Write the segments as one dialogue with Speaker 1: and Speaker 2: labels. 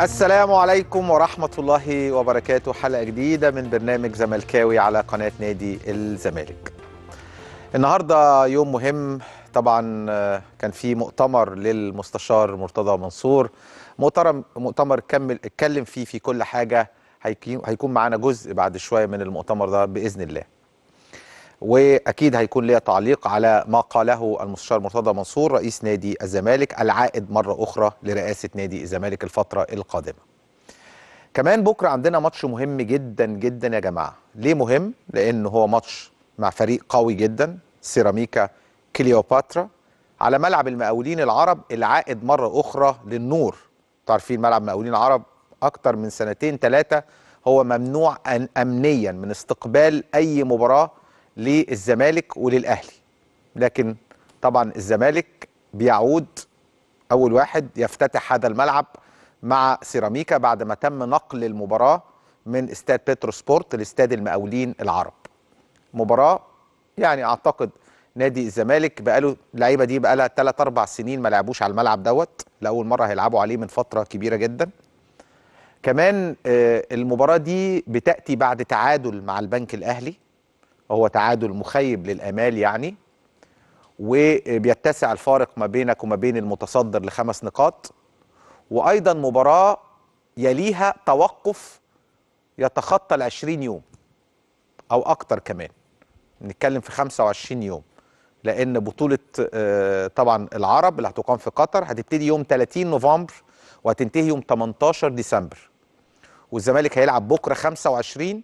Speaker 1: السلام عليكم ورحمة الله وبركاته حلقة جديدة من برنامج زملكاوي على قناة نادي الزمالك النهاردة يوم مهم طبعا آه، كان في مؤتمر للمستشار مرتضى منصور مؤتمر كمل اتكلم فيه في كل حاجة هيكون معانا جزء بعد شوية من المؤتمر ده بإذن الله واكيد هيكون ليا تعليق على ما قاله المستشار مرتضى منصور رئيس نادي الزمالك العائد مره اخرى لرئاسه نادي الزمالك الفتره القادمه. كمان بكره عندنا ماتش مهم جدا جدا يا جماعه، ليه مهم؟ لان هو ماتش مع فريق قوي جدا سيراميكا كليوباترا على ملعب المقاولين العرب العائد مره اخرى للنور. تعرفين ملعب المقاولين العرب اكتر من سنتين ثلاثه هو ممنوع أن امنيا من استقبال اي مباراه للزمالك وللاهلي لكن طبعا الزمالك بيعود اول واحد يفتتح هذا الملعب مع سيراميكا بعد ما تم نقل المباراه من استاد بترو سبورت لاستاد المقاولين العرب مباراه يعني اعتقد نادي الزمالك بقاله اللعيبه دي بقالها 3 4 سنين ما لعبوش على الملعب دوت لاول مره هيلعبوا عليه من فتره كبيره جدا كمان آه، المباراه دي بتاتي بعد تعادل مع البنك الاهلي هو تعادل مخيب للامال يعني وبيتسع الفارق ما بينك وما بين المتصدر لخمس نقاط وايضا مباراه يليها توقف يتخطى ال 20 يوم او اكتر كمان نتكلم في 25 يوم لان بطوله آه، طبعا العرب اللي هتقام في قطر هتبتدي يوم 30 نوفمبر وهتنتهي يوم 18 ديسمبر والزمالك هيلعب بكره 25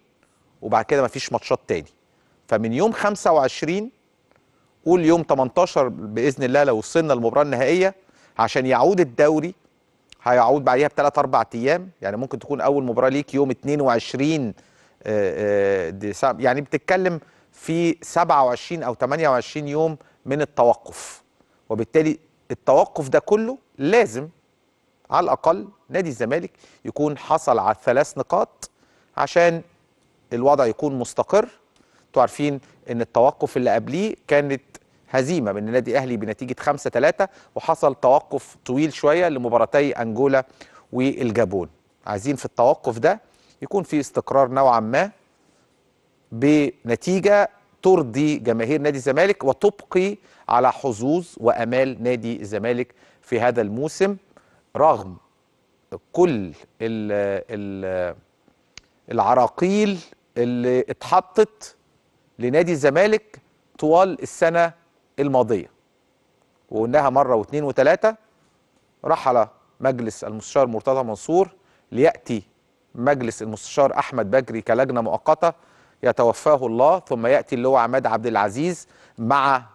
Speaker 1: وبعد كده مفيش ماتشات تاني فمن يوم 25 قول يوم 18 باذن الله لو وصلنا للمباراه النهائيه عشان يعود الدوري هيعود بعديها بثلاث اربع ايام يعني ممكن تكون اول مباراه ليك يوم 22 آه، آه، ديسمبر يعني بتتكلم في 27 او 28 يوم من التوقف وبالتالي التوقف ده كله لازم على الاقل نادي الزمالك يكون حصل على ثلاث نقاط عشان الوضع يكون مستقر انتوا عارفين ان التوقف اللي قبليه كانت هزيمه من النادي الاهلي بنتيجه 5 3 وحصل توقف طويل شويه لمباراتي انجولا والجابون عايزين في التوقف ده يكون في استقرار نوعا ما بنتيجه ترضي جماهير نادي الزمالك وتبقي على حظوظ وامال نادي الزمالك في هذا الموسم رغم كل العراقيل اللي اتحطت لنادي الزمالك طوال السنة الماضية وقلناها مرة واثنين وثلاثة رحل مجلس المستشار مرتضى منصور ليأتي مجلس المستشار أحمد بكري كلجنة مؤقتة يتوفاه الله ثم يأتي اللي هو عماد عبد العزيز مع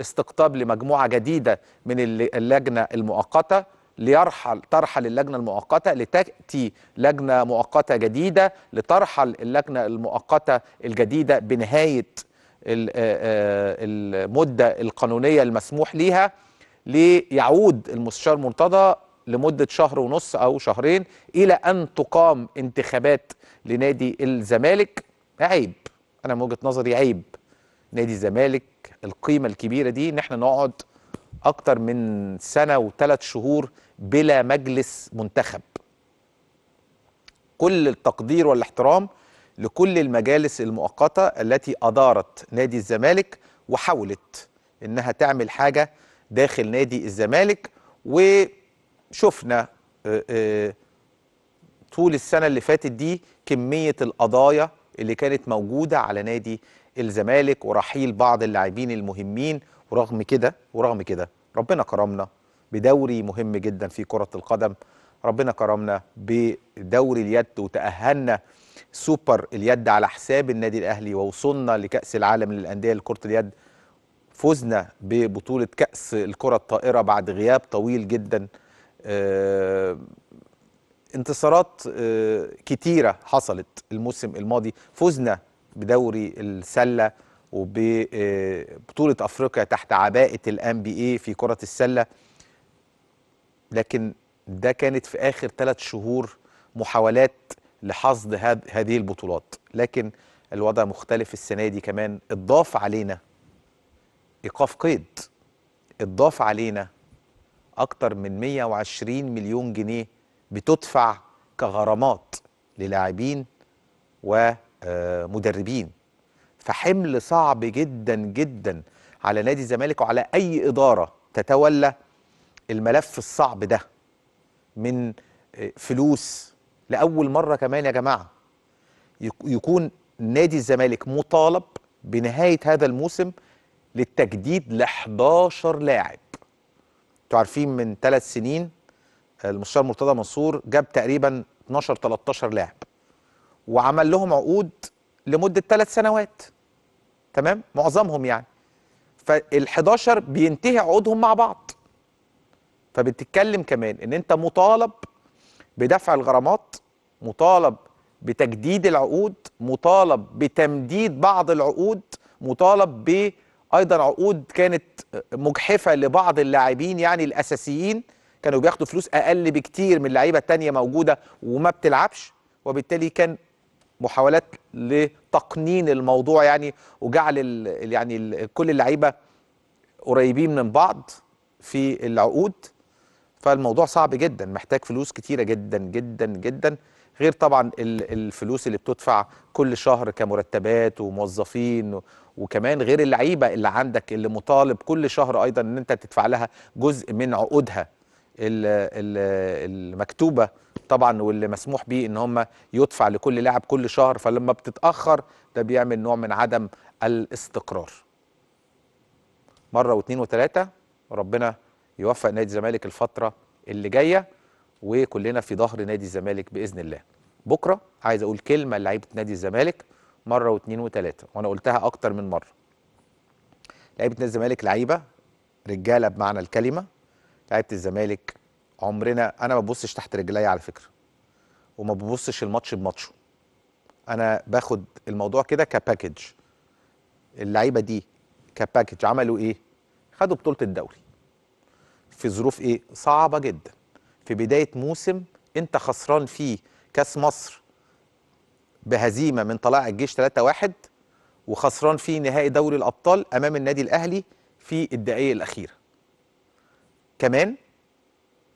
Speaker 1: استقطاب لمجموعة جديدة من اللجنة المؤقتة ليرحل ترحل اللجنه المؤقته لتاتي لجنه مؤقته جديده لترحل اللجنه المؤقته الجديده بنهايه آه، آه، المده القانونيه المسموح ليها ليعود المستشار مرتضى لمده شهر ونص او شهرين الى ان تقام انتخابات لنادي الزمالك عيب انا من وجهه نظري عيب نادي الزمالك القيمه الكبيره دي ان احنا نقعد اكتر من سنه وثلاث شهور بلا مجلس منتخب كل التقدير والاحترام لكل المجالس المؤقتة التي أدارت نادي الزمالك وحاولت إنها تعمل حاجة داخل نادي الزمالك وشفنا آه، آه، طول السنة اللي فاتت دي كمية القضايا اللي كانت موجودة على نادي الزمالك ورحيل بعض اللاعبين المهمين ورغم كده ورغم كده ربنا كرمنا بدوري مهم جدا في كرة القدم ربنا كرمنا بدوري اليد وتأهلنا سوبر اليد على حساب النادي الأهلي ووصلنا لكأس العالم للأندية لكرة اليد فزنا ببطولة كأس الكرة الطائرة بعد غياب طويل جدا آه، انتصارات آه، كتيرة حصلت الموسم الماضي فزنا بدوري السلة وببطولة آه، أفريقيا تحت عباءة الان بي اي في كرة السلة لكن ده كانت في آخر ثلاث شهور محاولات لحصد هذه البطولات لكن الوضع مختلف السنة دي كمان اتضاف علينا إيقاف قيد اتضاف علينا أكتر من 120 مليون جنيه بتدفع كغرامات للاعبين ومدربين آه، فحمل صعب جدا جدا على نادي الزمالك وعلى أي إدارة تتولى الملف الصعب ده من آه، فلوس لاول مره كمان يا جماعه يكون نادي الزمالك مطالب بنهايه هذا الموسم للتجديد ل 11 لاعب انتوا عارفين من ثلاث سنين آه، المستشار مرتضى منصور جاب تقريبا 12 13 لاعب وعمل لهم عقود لمده ثلاث سنوات تمام معظمهم يعني فال 11 بينتهي عقودهم مع بعض فبتتكلم كمان ان انت مطالب بدفع الغرامات مطالب بتجديد العقود مطالب بتمديد بعض العقود مطالب ب ايضا عقود كانت مجحفه لبعض اللاعبين يعني الاساسيين كانوا بياخدوا فلوس اقل بكتير من اللعيبه الثانيه موجوده وما بتلعبش وبالتالي كان محاولات لتقنين الموضوع يعني وجعل يعني كل اللعيبه قريبين من بعض في العقود فالموضوع صعب جدا محتاج فلوس كتيره جدا جدا جدا غير طبعا الفلوس اللي بتدفع كل شهر كمرتبات وموظفين وكمان غير اللعيبه اللي عندك اللي مطالب كل شهر ايضا ان انت تدفع لها جزء من عقودها المكتوبه طبعا واللي مسموح به ان هم يدفع لكل لاعب كل شهر فلما بتتاخر ده بيعمل نوع من عدم الاستقرار مره واثنين وثلاثه ربنا يوفق نادي الزمالك الفتره اللي جايه وكلنا في ظهر نادي الزمالك باذن الله بكره عايز اقول كلمه لعيبه نادي الزمالك مره واثنين وثلاثه وانا قلتها اكتر من مره لعيبه نادي الزمالك لعيبه رجاله بمعنى الكلمه لعيبه الزمالك عمرنا انا ما ببصش تحت رجلي على فكره وما ببصش الماتش بماتشه انا باخد الموضوع كده كباكج اللعيبه دي كباكج عملوا ايه خدوا بطوله الدوري في ظروف ايه صعبه جدا في بدايه موسم انت خسران فيه كاس مصر بهزيمه من طلائع الجيش 3-1 وخسران فيه نهائي دوري الابطال امام النادي الاهلي في الدقائق الاخيره كمان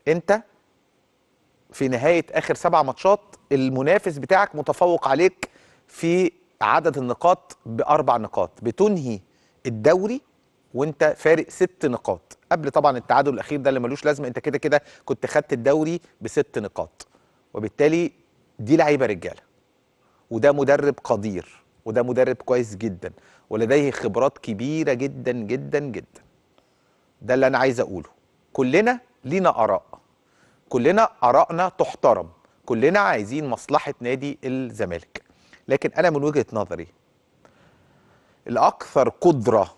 Speaker 1: انت في نهايه اخر سبع ماتشات المنافس بتاعك متفوق عليك في عدد النقاط باربع نقاط بتنهي الدوري وانت فارق ست نقاط قبل طبعا التعادل الاخير ده اللي ملوش لازمه انت كده كده كنت خدت الدوري بست نقاط وبالتالي دي لعيبه رجاله وده مدرب قدير وده مدرب كويس جدا ولديه خبرات كبيره جدا جدا جدا ده اللي انا عايز اقوله كلنا لينا اراء كلنا ارائنا تحترم كلنا عايزين مصلحه نادي الزمالك لكن انا من وجهه نظري الاكثر قدره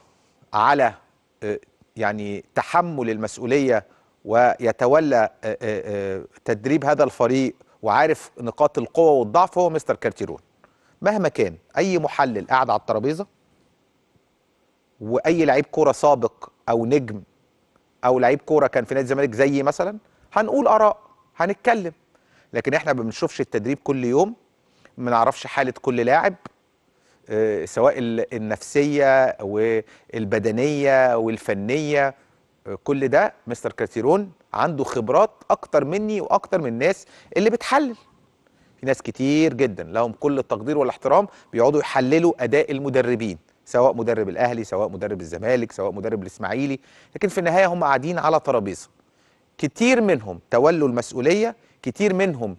Speaker 1: على آه، يعني تحمل المسؤوليه ويتولى آه، آه، تدريب هذا الفريق وعارف نقاط القوه والضعف هو مستر كارتيرون مهما كان اي محلل قاعد على الترابيزه واي لعيب كوره سابق او نجم او لعيب كوره كان في نادي الزمالك زيي مثلا هنقول اراء هنتكلم لكن احنا ما بنشوفش التدريب كل يوم ما نعرفش حاله كل لاعب آه، سواء النفسيه والبدنيه والفنيه آه، كل ده مستر كاتيرون عنده خبرات اكتر مني واكتر من الناس اللي بتحلل في ناس كتير جدا لهم كل التقدير والاحترام بيقعدوا يحللوا اداء المدربين سواء مدرب الاهلي سواء مدرب الزمالك سواء مدرب الاسماعيلي لكن في النهايه هم قاعدين على ترابيزه كتير منهم تولوا المسؤوليه كتير منهم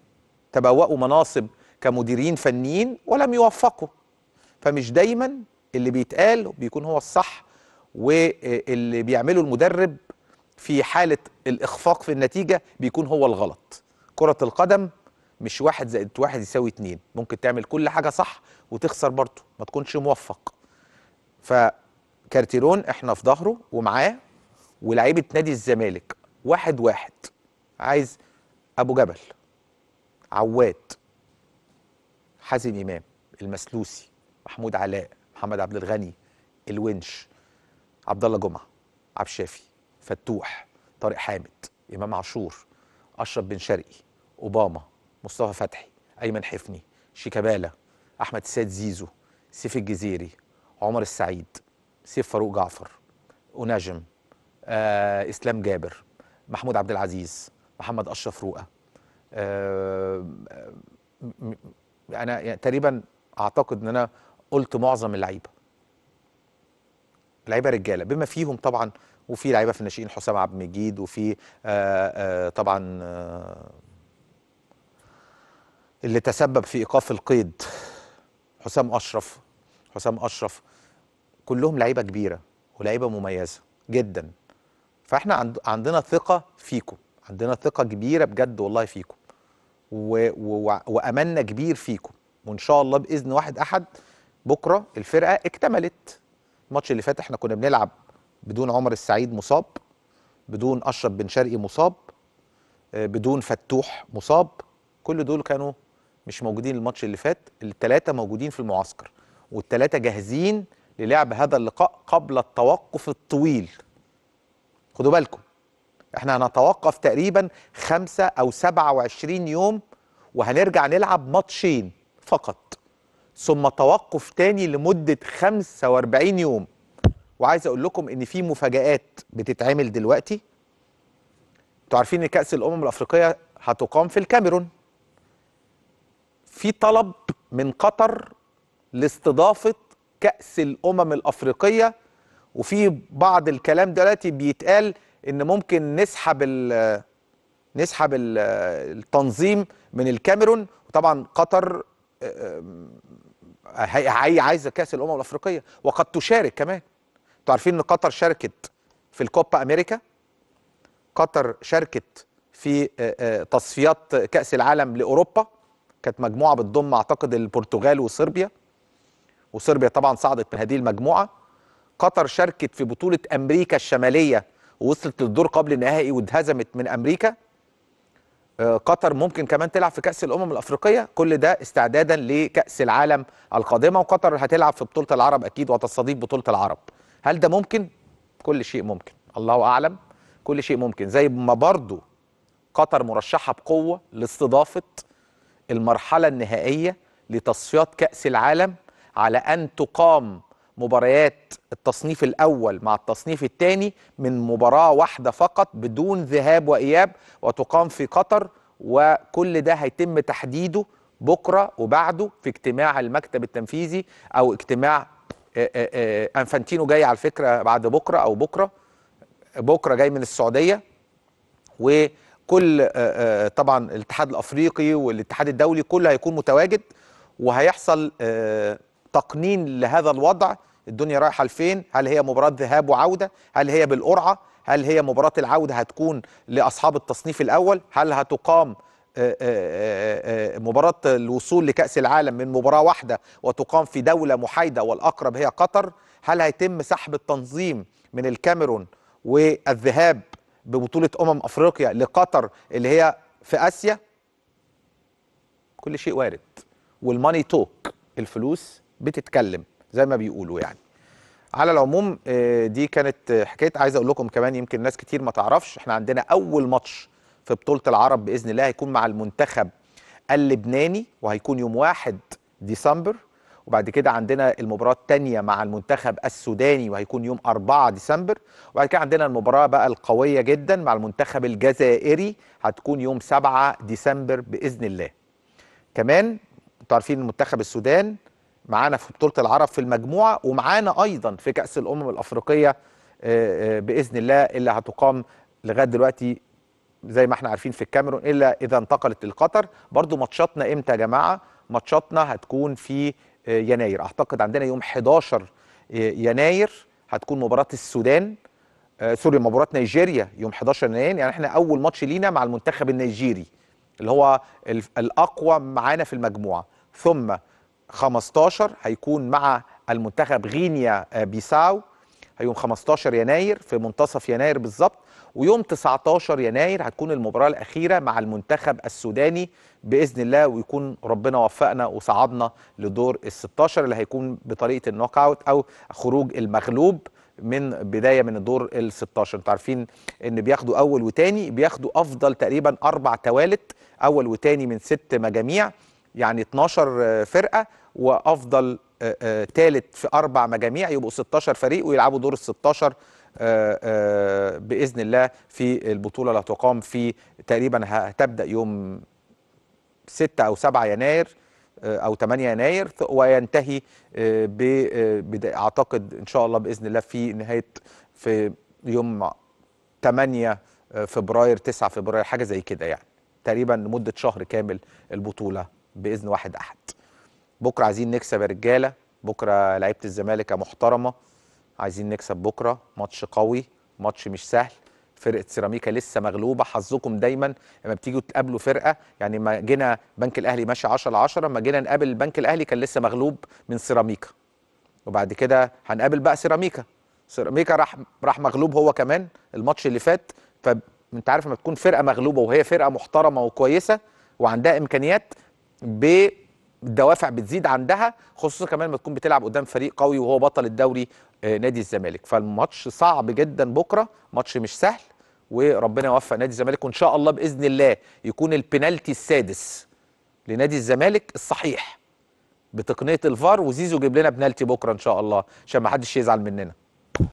Speaker 1: تبوأوا مناصب كمديرين فنيين ولم يوفقوا فمش دايما اللي بيتقال بيكون هو الصح واللي بيعمله المدرب في حالة الإخفاق في النتيجة بيكون هو الغلط كرة القدم مش واحد زائد واحد يساوي اتنين ممكن تعمل كل حاجة صح وتخسر برضه ما تكونش موفق فكارتيرون احنا في ظهره ومعاه ولاعيبة نادي الزمالك واحد واحد عايز أبو جبل عواد حازم إمام المسلوسي محمود علاء محمد عبد الغني الونش عبد الله جمعه عبد الشافي فتوح طارق حامد امام عاشور اشرف بن شرقي اوباما مصطفى فتحي ايمن حفني شيكابالا احمد السيد زيزو سيف الجزيري عمر السعيد سيف فاروق جعفر ونجم آه، اسلام جابر محمود عبد العزيز محمد اشرف رؤى آه، انا يعني تقريبا اعتقد ان انا قلت معظم اللعيبه لعيبه رجاله بما فيهم طبعا وفي لعيبه في الناشئين حسام عبد المجيد وفي آه، آه، طبعا آه، اللي تسبب في ايقاف القيد حسام اشرف حسام اشرف كلهم لعيبه كبيره ولعيبه مميزه جدا فاحنا عندنا ثقه فيكم عندنا ثقه كبيره بجد والله فيكم و... و... واملنا كبير فيكم وان شاء الله باذن واحد احد بكره الفرقه اكتملت الماتش اللي فات احنا كنا بنلعب بدون عمر السعيد مصاب بدون اشرف بن شرقي مصاب آه، بدون فتوح مصاب كل دول كانوا مش موجودين الماتش اللي فات الثلاثه موجودين في المعسكر والثلاثه جاهزين للعب هذا اللقاء قبل التوقف الطويل خدوا بالكم احنا هنتوقف تقريبا خمسة او سبعة وعشرين يوم وهنرجع نلعب ماتشين فقط ثم توقف تاني لمده 45 يوم وعايز اقول لكم ان في مفاجات بتتعمل دلوقتي انتوا عارفين ان كاس الامم الافريقيه هتقام في الكاميرون في طلب من قطر لاستضافه كاس الامم الافريقيه وفي بعض الكلام دلوقتي بيتقال ان ممكن نسحب ال نسحب التنظيم من الكاميرون وطبعا قطر آه، آه، هي عايزه كاس الامم الافريقيه وقد تشارك كمان انتوا عارفين ان قطر شاركت في الكوبا امريكا قطر شاركت في آه، آه، تصفيات كاس العالم لاوروبا كانت مجموعه بتضم اعتقد البرتغال وصربيا وصربيا طبعا صعدت من هذه المجموعه قطر شاركت في بطوله امريكا الشماليه ووصلت للدور قبل النهائي واتهزمت من امريكا آه، قطر ممكن كمان تلعب في كاس الامم الافريقيه كل ده استعدادا لكاس العالم القادمه وقطر هتلعب في بطوله العرب اكيد وتستضيف بطوله العرب هل ده ممكن كل شيء ممكن الله اعلم كل شيء ممكن زي ما برضو قطر مرشحه بقوه لاستضافه المرحله النهائيه لتصفيات كاس العالم على ان تقام مباريات التصنيف الأول مع التصنيف الثاني من مباراة واحدة فقط بدون ذهاب وإياب وتقام في قطر وكل ده هيتم تحديده بكرة وبعده في اجتماع المكتب التنفيذي أو اجتماع آه، آه، آه، أنفانتينو جاي على الفكرة بعد بكرة أو بكرة بكرة جاي من السعودية وكل طبعا الاتحاد الأفريقي والاتحاد الدولي كله هيكون متواجد وهيحصل تقنين لهذا الوضع الدنيا رايحه لفين هل هي مباراه ذهاب وعوده هل هي بالقرعه هل هي مباراه العوده هتكون لاصحاب التصنيف الاول هل هتقام آه، آه، آه، مباراة الوصول لكأس العالم من مباراة واحدة وتقام في دولة محايدة والأقرب هي قطر هل هيتم سحب التنظيم من الكاميرون والذهاب ببطولة أمم أفريقيا لقطر اللي هي في آسيا كل شيء وارد والماني توك الفلوس بتتكلم زي ما بيقولوا يعني على العموم آه، دي كانت حكايه عايز اقول لكم كمان يمكن ناس كتير ما تعرفش احنا عندنا اول ماتش في بطوله العرب باذن الله هيكون مع المنتخب اللبناني وهيكون يوم 1 ديسمبر وبعد كده عندنا المباراة الثانية مع المنتخب السوداني وهيكون يوم 4 ديسمبر وبعد كده عندنا المباراة بقى القوية جدا مع المنتخب الجزائري هتكون يوم 7 ديسمبر بإذن الله كمان انتوا عارفين المنتخب السودان معانا في بطوله العرب في المجموعه ومعانا ايضا في كاس الامم الافريقيه آه، آه، باذن الله اللي هتقام لغايه دلوقتي زي ما احنا عارفين في الكاميرون الا اذا انتقلت لقطر برضو ماتشاتنا امتى يا جماعه ماتشاتنا هتكون في آه، يناير اعتقد عندنا يوم 11 يناير هتكون مباراه السودان سوري مباراه نيجيريا يوم 11 يناير يعني احنا اول ماتش لينا مع المنتخب النيجيري اللي هو الاقوى معانا في المجموعه ثم 15 هيكون مع المنتخب غينيا آه، بيساو هيوم 15 يناير في منتصف يناير بالظبط ويوم 19 يناير هتكون المباراة الأخيرة مع المنتخب السوداني بإذن الله ويكون ربنا وفقنا وصعدنا لدور ال 16 اللي هيكون بطريقة النوك أوت أو خروج المغلوب من بدايه من الدور ال 16 انتوا عارفين ان بياخدوا اول وتاني بياخدوا افضل تقريبا اربع توالت اول وتاني من ست مجاميع يعني 12 فرقه وافضل ثالث آه، آه، في اربع مجاميع يبقوا 16 فريق ويلعبوا دور ال 16 آه، باذن الله في البطوله اللي هتقام في تقريبا هتبدا يوم 6 او 7 يناير او 8 يناير وينتهي اعتقد ان شاء الله باذن الله في نهايه في يوم 8 فبراير 9 فبراير حاجه زي كده يعني تقريبا لمده شهر كامل البطوله باذن واحد احد بكره عايزين نكسب يا رجاله بكره لعيبه الزمالك محترمه عايزين نكسب بكره ماتش قوي ماتش مش سهل فرقه سيراميكا لسه مغلوبه حظكم دايما لما بتيجوا تقابلوا فرقه يعني ما جينا بنك الاهلي ماشي 10 10 ما جينا نقابل البنك الاهلي كان لسه مغلوب من سيراميكا وبعد كده هنقابل بقى سيراميكا سيراميكا راح راح مغلوب هو كمان الماتش اللي فات فانت عارف لما تكون فرقه مغلوبه وهي فرقه محترمه وكويسه وعندها امكانيات بدوافع بتزيد عندها خصوصا كمان ما تكون بتلعب قدام فريق قوي وهو بطل الدوري آه، نادي الزمالك فالماتش صعب جدا بكره ماتش مش سهل وربنا يوفق نادي الزمالك وان شاء الله باذن الله يكون البنالتي السادس لنادي الزمالك الصحيح بتقنيه الفار وزيزو يجيب لنا بنالتي بكره ان شاء الله عشان ما حدش يزعل مننا